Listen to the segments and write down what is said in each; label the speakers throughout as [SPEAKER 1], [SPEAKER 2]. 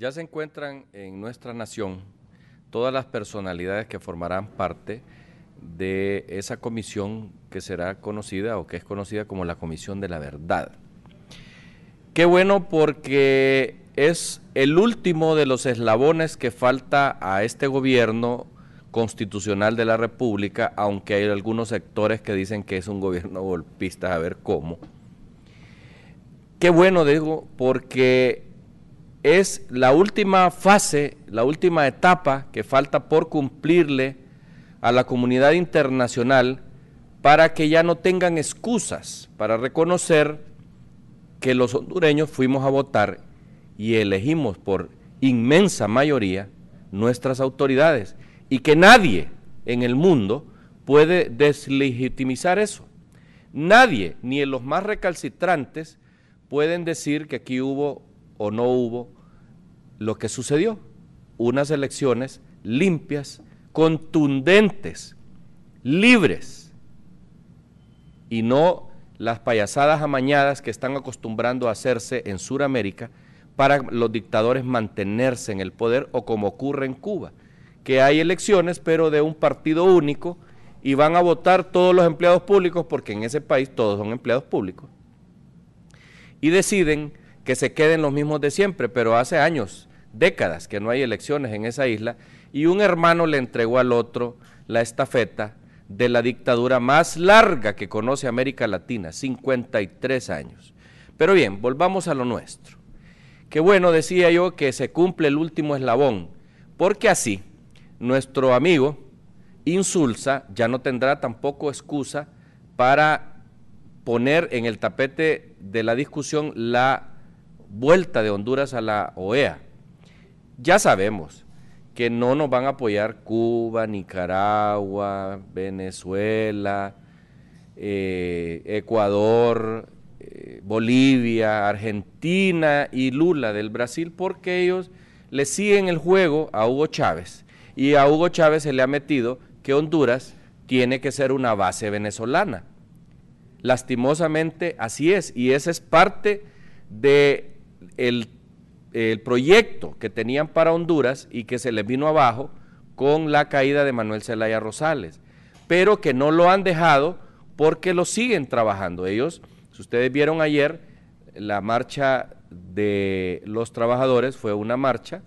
[SPEAKER 1] Ya se encuentran en nuestra nación todas las personalidades que formarán parte de esa comisión que será conocida o que es conocida como la Comisión de la Verdad. Qué bueno porque es el último de los eslabones que falta a este gobierno constitucional de la República, aunque hay algunos sectores que dicen que es un gobierno golpista, a ver cómo. Qué bueno, digo, porque es la última fase, la última etapa que falta por cumplirle a la comunidad internacional para que ya no tengan excusas para reconocer que los hondureños fuimos a votar y elegimos por inmensa mayoría nuestras autoridades y que nadie en el mundo puede deslegitimizar eso. Nadie, ni los más recalcitrantes, pueden decir que aquí hubo o no hubo lo que sucedió, unas elecciones limpias, contundentes, libres, y no las payasadas amañadas que están acostumbrando a hacerse en Sudamérica para los dictadores mantenerse en el poder o como ocurre en Cuba, que hay elecciones pero de un partido único y van a votar todos los empleados públicos porque en ese país todos son empleados públicos y deciden que se queden los mismos de siempre, pero hace años, décadas que no hay elecciones en esa isla, y un hermano le entregó al otro la estafeta de la dictadura más larga que conoce América Latina, 53 años. Pero bien, volvamos a lo nuestro. Qué bueno, decía yo, que se cumple el último eslabón, porque así nuestro amigo Insulsa ya no tendrá tampoco excusa para poner en el tapete de la discusión la vuelta de Honduras a la OEA. Ya sabemos que no nos van a apoyar Cuba, Nicaragua, Venezuela, eh, Ecuador, eh, Bolivia, Argentina y Lula del Brasil porque ellos le siguen el juego a Hugo Chávez. Y a Hugo Chávez se le ha metido que Honduras tiene que ser una base venezolana. Lastimosamente así es, y esa es parte de el, proyecto que tenían para Honduras y que se les vino abajo con la caída de Manuel Zelaya Rosales, pero que no lo han dejado porque lo siguen trabajando. Ellos, si ustedes vieron ayer, la marcha de los trabajadores fue una marcha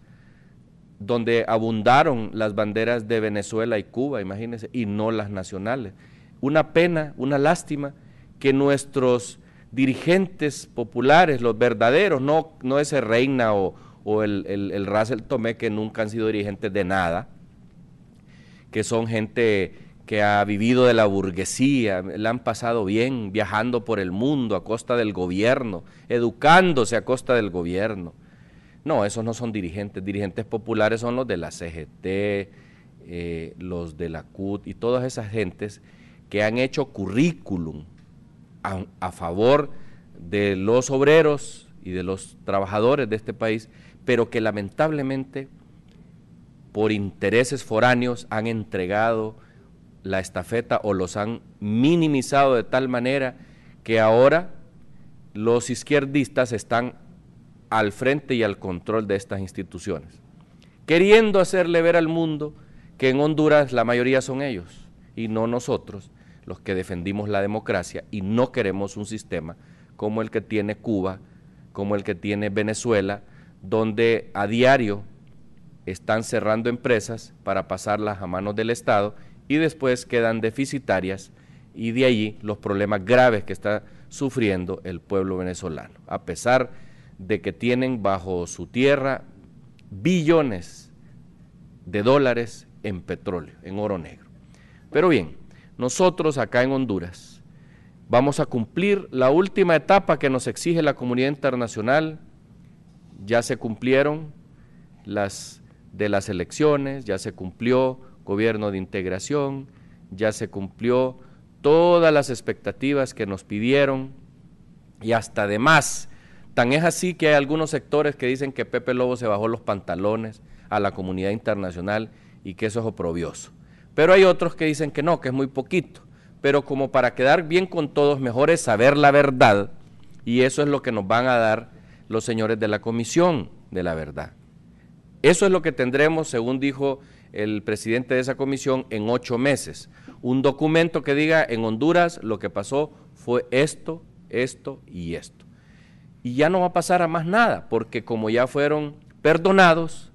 [SPEAKER 1] donde abundaron las banderas de Venezuela y Cuba, imagínense, y no las nacionales. Una pena, una lástima que nuestros dirigentes populares, los verdaderos, no, no ese Reina o, el, el, Russell Tomé que nunca han sido dirigentes de nada, que son gente que ha vivido de la burguesía, la han pasado bien, viajando por el mundo a costa del gobierno, educándose a costa del gobierno. No, esos no son dirigentes, dirigentes populares son los de la CGT, eh, los de la CUT y todas esas gentes que han hecho currículum a, favor de los obreros y de los trabajadores de este país, pero que lamentablemente por intereses foráneos han entregado la estafeta o los han minimizado de tal manera que ahora los izquierdistas están al frente y al control de estas instituciones, queriendo hacerle ver al mundo que en Honduras la mayoría son ellos y no nosotros, los que defendimos la democracia y no queremos un sistema como el que tiene Cuba, como el que tiene Venezuela, donde a diario están cerrando empresas para pasarlas a manos del Estado y después quedan deficitarias y de allí los problemas graves que está sufriendo el pueblo venezolano, a pesar de que tienen bajo su tierra billones de dólares en petróleo, en oro negro. Pero bien, nosotros acá en Honduras vamos a cumplir la última etapa que nos exige la comunidad internacional. Ya se cumplieron las de las elecciones, ya se cumplió gobierno de integración, ya se cumplió todas las expectativas que nos pidieron y hasta además, tan es así que hay algunos sectores que dicen que Pepe Lobo se bajó los pantalones a la comunidad internacional y que eso es oprobioso. Pero hay otros que dicen que no, que es muy poquito. Pero como para quedar bien con todos, mejor es saber la verdad. Y eso es lo que nos van a dar los señores de la Comisión de la Verdad. Eso es lo que tendremos, según dijo el presidente de esa comisión, en ocho meses. Un documento que diga en Honduras lo que pasó fue esto, esto y esto. Y ya no va a pasar a más nada, porque como ya fueron perdonados,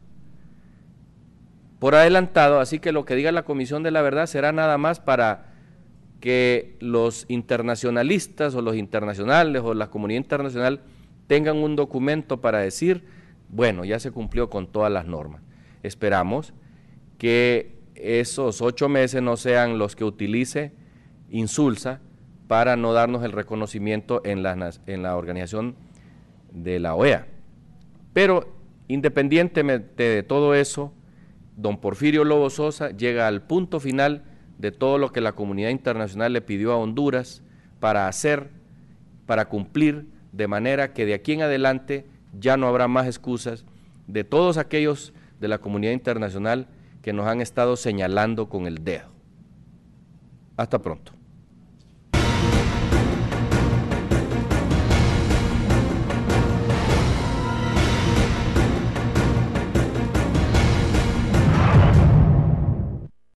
[SPEAKER 1] por adelantado, así que lo que diga la Comisión de la Verdad será nada más para que los internacionalistas o los internacionales o la comunidad internacional tengan un documento para decir, bueno, ya se cumplió con todas las normas. Esperamos que esos ocho meses no sean los que utilice Insulsa para no darnos el reconocimiento en la, en la organización de la OEA. Pero independientemente de todo eso, don Porfirio Lobo Sosa llega al punto final de todo lo que la comunidad internacional le pidió a Honduras para hacer, para cumplir, de manera que de aquí en adelante ya no habrá más excusas de todos aquellos de la comunidad internacional que nos han estado señalando con el dedo. Hasta pronto.